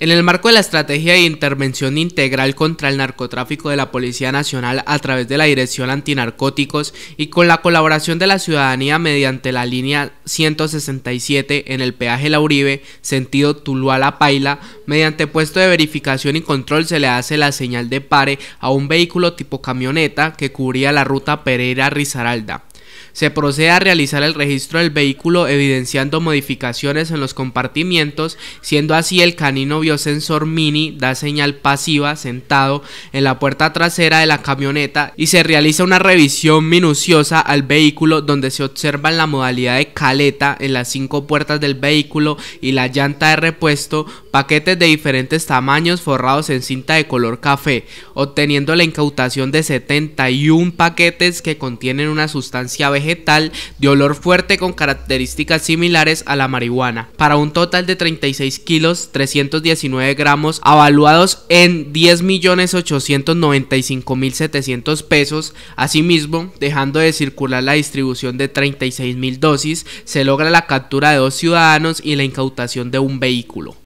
En el marco de la estrategia de intervención integral contra el narcotráfico de la Policía Nacional a través de la Dirección Antinarcóticos y con la colaboración de la ciudadanía mediante la línea 167 en el peaje La Uribe, sentido Tuluá-La Paila, mediante puesto de verificación y control se le hace la señal de pare a un vehículo tipo camioneta que cubría la ruta Pereira-Rizaralda se procede a realizar el registro del vehículo evidenciando modificaciones en los compartimientos, siendo así el canino biosensor mini da señal pasiva sentado en la puerta trasera de la camioneta y se realiza una revisión minuciosa al vehículo donde se en la modalidad de caleta en las cinco puertas del vehículo y la llanta de repuesto, paquetes de diferentes tamaños forrados en cinta de color café, obteniendo la incautación de 71 paquetes que contienen una sustancia vegetal vegetal de olor fuerte con características similares a la marihuana, para un total de 36 kilos 319 gramos, avaluados en 10 millones 895 mil 700 pesos. Asimismo, dejando de circular la distribución de 36 mil dosis, se logra la captura de dos ciudadanos y la incautación de un vehículo.